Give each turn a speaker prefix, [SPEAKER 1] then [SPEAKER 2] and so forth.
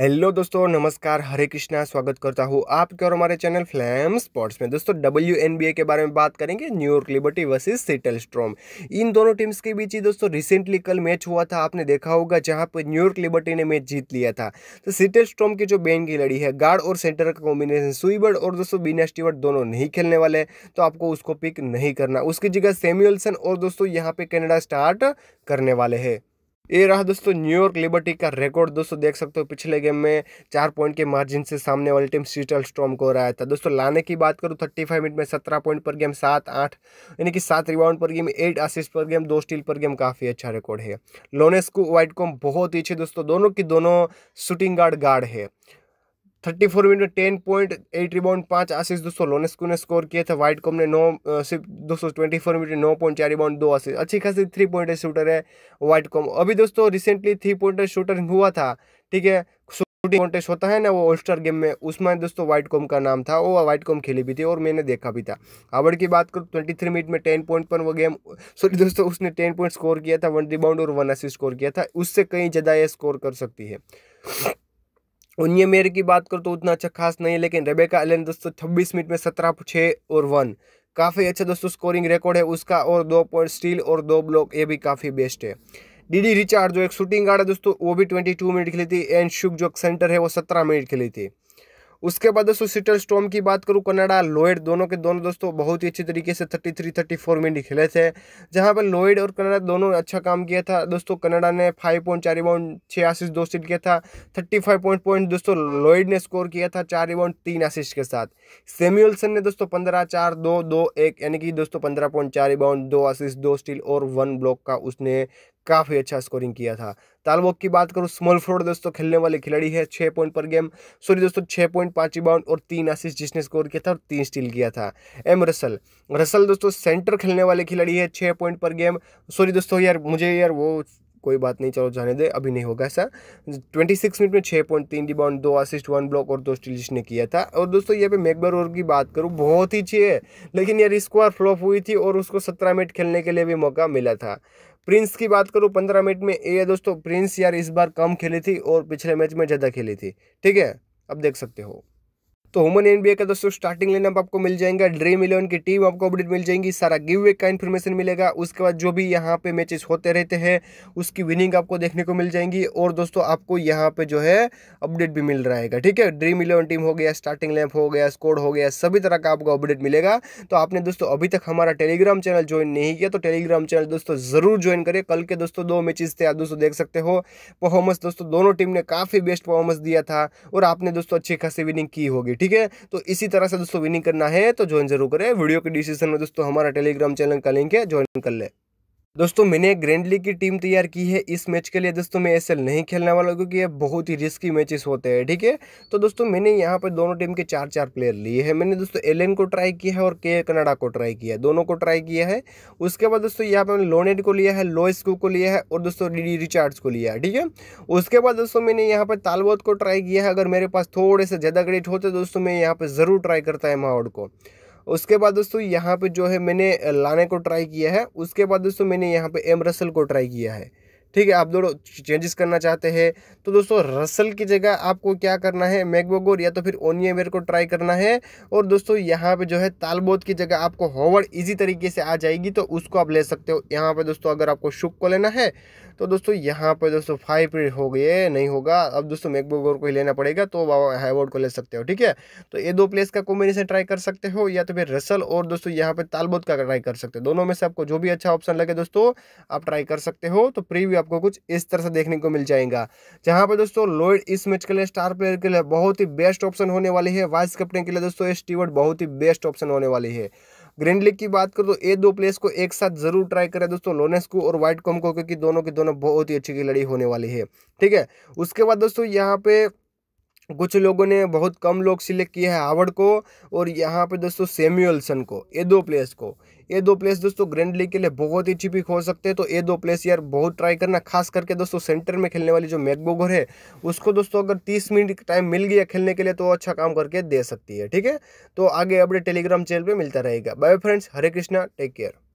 [SPEAKER 1] hello दोस्तों नमस्कार हरे कृष्णा स्वागत करता हूँ आपके और हमारे चैनल फ्लैम स्पोर्ट्स में दोस्तों डब्ल्यू के बारे में बात करेंगे New York Liberty versus Seattle Storm इन दोनों टीम्स के बीच ही दोस्तों रिसेंटली कल मैच हुआ था आपने देखा होगा जहाँ पर न्यूयॉर्क लिबर्टी ने मैच जीत लिया था तो सीटल स्ट्रॉम की जो बैन की लड़ी है गार्ड और सेंटर का कॉम्बिनेशन सुईबर्ड और दोस्तों बीना स्टीवर्ड दोनों नहीं खेलने वाले तो आपको उसको पिक नहीं करना उसकी जगह सेम्यूलसन और दोस्तों यहाँ पे कैनेडा स्टार्ट करने वाले हैं ये रहा दोस्तों न्यूयॉर्क लिबर्टी का रिकॉर्ड दोस्तों देख सकते हो पिछले गेम में चार पॉइंट के मार्जिन से सामने वाली टीम सीटल स्ट्रॉम को रहा था दोस्तों लाने की बात करूँ थर्टी फाइव मिनट में सत्रह पॉइंट पर गेम सात आठ यानी कि सात rebound per game eight assist per game दो स्टील पर गेम काफ़ी अच्छा रिकॉर्ड है लोनेस्कू वाइट कॉम बहुत ही अच्छे दोस्तों दोनों की दोनों शूटिंग गार्ड गार्ड है थर्टी फोर मिनट में टेन पॉइंट एट रिबाउंड पाँच आसिस दोस्तों लोनेस्को ने स्कोर किया था वाइट कॉम ने नौ सिर्फ दोस्तों ट्वेंटी फोर मिनट में नौ पॉइंट चार रिबाउंड दो आशीष अच्छी खासी थ्री पॉइंट शूटर है वाइट कॉम अभी दोस्तों रिसेंटली थ्री पॉइंट शूटर हुआ था ठीक है शूटिंग कॉन्टेस्ट होता है ना वो ऑल स्टार गेम में उसमें दोस्तों वाइट कॉम का नाम था वो व्हाइट कॉम खेली भी थी और मैंने देखा भी था हावर्ड की बात करूँ ट्वेंटी थ्री मिनट में टेन पॉइंट पर वो गेम सॉरी दोस्तों उसने टेन पॉइंट स्कोर किया था वन रिबाउंड और वन असिस्ट स्कोर किया था उससे कहीं ज़्यादा ये स्कोर कर सकती है उन्य मेयर की बात करो तो उतना अच्छा खास नहीं है लेकिन रेबेका एलन दोस्तों छब्बीस मिनट में सत्रह छः और वन काफ़ी अच्छा दोस्तों स्कोरिंग रिकॉर्ड है उसका और दो पॉइंट स्टील और दो ब्लॉक ये भी काफ़ी बेस्ट है डीडी रिचार्ड जो एक शूटिंग गार्ड है दोस्तों वो भी ट्वेंटी टू मिनट खेली थी एंड शुक जो सेंटर है वो सत्रह मिनट खेली थी उसके बाद दोस्तों सीटल स्टॉम की बात करूँ कनाडा लॉयड दोनों के दोनों दोस्तों बहुत ही अच्छी तरीके से थर्टी थ्री थर्टी फोर में खेले थे जहाँ पर लॉयड और कनाडा दोनों ने अच्छा काम किया था दोस्तों कनाडा ने फाइव पॉइंट चार रिबाउंड छः आशीष दो सीट किया था थर्टी फाइव पॉइंट पॉइंट दोस्तों लॉयड ने स्कोर किया था चार रिबाउंड तीन आशीष के साथ सेम्यूलसन ने दोस्तों पंद्रह चार दो दो एक यानी कि दोस्तों पंद्रह पॉइंट चार रिबाउंड दो आशीष दो स्टील और वन ब्लॉक का उसने काफ़ी अच्छा स्कोरिंग किया था तालबोक की बात करूँ स्मॉल फ्रोड दोस्तों खेलने वाले खिलाड़ी है छः पॉइंट पर गेम सॉरी दोस्तों छः पॉइंट पाँच रिबाउंड और तीन असिस्ट जिसने स्कोर किया था और तीन स्टील किया था एम रसल रसल दोस्तों सेंटर खेलने वाले खिलाड़ी है छः पॉइंट पर गेम सॉरी दोस्तों यार मुझे यार वो कोई बात नहीं चलो जाने दे अभी नहीं होगा ऐसा 26 मिनट में छः पॉइंट तीन रिबाउंड दो असिस्ट वन ब्लॉक और दो स्टील जिसने किया था और दोस्तों यहाँ पे मैकबर और की बात करूँ बहुत ही अच्छी है लेकिन यार स्क्वार फ्लॉप हुई थी और उसको सत्रह मिनट खेलने के लिए भी मौका मिला था प्रिंस की बात करूँ पंद्रह मिनट में ये दोस्तों प्रिंस यार इस बार कम खेली थी और पिछले मैच में ज़्यादा खेली थी ठीक है अब देख सकते हो तो होमन एनबीए का दोस्तों स्टार्टिंग लेनअप आपको मिल जाएगा ड्रीम इलेवन की टीम आपको अपडेट मिल जाएगी सारा गिव वे का इन्फॉर्मेशन मिलेगा उसके बाद जो भी यहाँ पे मैचेस होते रहते हैं उसकी विनिंग आपको देखने को मिल जाएंगी और दोस्तों आपको यहाँ पे जो है अपडेट भी मिल रहेगा ठीक है ड्रीम इलेवन टीम हो गया स्टार्टिंग लैम्प हो गया स्कोर हो गया सभी तरह का आपको अपडेट मिलेगा तो आपने दोस्तों अभी तक हमारा टेलीग्राम चैनल ज्वाइन नहीं किया तो टेलीग्राम चैनल दोस्तों ज़रूर ज्वाइन करें कल के दोस्तों दो मैचेस थे आप दोस्तों देख सकते हो परफॉर्मेंस दोस्तों दोनों टीम ने काफ़ी बेस्ट परफॉर्मेंस दिया था और आपने दोस्तों अच्छी खासी विनिंग की होगी ठीक ठीक है तो इसी तरह से दोस्तों विनिंग करना है तो ज्वाइन जरूर करें वीडियो के डिस्क्रिप्शन में दोस्तों हमारा टेलीग्राम चैनल का लिंक है ज्वाइन कर ले दोस्तों मैंने ग्रैंडली की टीम तैयार की है इस मैच के लिए दोस्तों मैं ऐसे नहीं खेलने वाला क्योंकि ये बहुत ही रिस्की मैचेस होते हैं ठीक है तो दोस्तों मैंने यहाँ पर दोनों टीम के चार चार प्लेयर लिए हैं मैंने दोस्तों एलेन को ट्राई किया है और के कनाडा को ट्राई किया है दोनों को ट्राई किया है उसके बाद दोस्तों यहाँ पर मैंने लोनेड को लिया है लोइस कुक को लिया है और दोस्तों डी रिचार्ड्स को लिया है ठीक है उसके बाद दोस्तों मैंने यहाँ पर तालबोत को ट्राई किया है अगर मेरे पास थोड़े से ज़्यादा क्रेडिट होते दोस्तों मैं यहाँ पर ज़रूर ट्राई करता है माउड को उसके बाद दोस्तों यहाँ पे जो है मैंने लाने को ट्राई किया है उसके बाद दोस्तों मैंने यहाँ पे एम रसल को ट्राई किया है ठीक है आप दोनों चेंजेस करना चाहते हैं तो दोस्तों रसल की जगह आपको क्या करना है मैकबोगोर या तो फिर ओनियमेर को ट्राई करना है और दोस्तों यहाँ पे जो है तालबोध की जगह आपको हॉवर्ड इजी तरीके से आ जाएगी तो उसको आप ले सकते हो यहाँ पे दोस्तों अगर आपको शुक को लेना है तो दोस्तों यहाँ पर दोस्तों फाइव पीरियड हो गए नहीं होगा अब दोस्तों और को ही लेना पड़ेगा तो हाईवोर्ड को ले सकते हो ठीक है तो ये दो प्लेस का कॉम्बिनेशन ट्राई कर सकते हो या तो फिर रसल और दोस्तों यहाँ पर तालबोत का ट्राई कर सकते हो दोनों में से आपको जो भी अच्छा ऑप्शन लगे दोस्तों आप ट्राई कर सकते हो तो प्रीव्यू आपको कुछ इस तरह से देखने को मिल जाएगा जहाँ पर दोस्तों लोइड इस मैच के लिए स्टार प्लेयर के लिए बहुत ही बेस्ट ऑप्शन होने वाली है वाइस कैप्टन के लिए दोस्तों स्टीवर्ड स्टीवर्ट बहुत ही बेस्ट ऑप्शन होने वाली है ग्रीन लीग की बात करो तो ये दो प्लेयर्स को एक साथ जरूर ट्राई करें दोस्तों लोनेस्को और व्हाइट कॉम को क्योंकि दोनों के दोनों बहुत ही अच्छी की लड़ी होने वाली है ठीक है उसके बाद दोस्तों यहाँ पे कुछ लोगों ने बहुत कम लोग सिलेक्ट किए हैं हावर्ड को और यहाँ पे दोस्तों सेम्यूअलसन को ये दो प्लेयर्स को ये दो प्लेस दोस्तों ग्रैंड लीग के लिए बहुत ही चिपिक हो सकते हैं तो ये दो प्लेस यार बहुत ट्राई करना खास करके दोस्तों सेंटर में खेलने वाली जो मैकबोगर है उसको दोस्तों अगर तीस मिनट टाइम मिल गया खेलने के लिए तो अच्छा काम करके दे सकती है ठीक है तो आगे अपने टेलीग्राम चैनल पर मिलता रहेगा bye friends Hare Krishna take care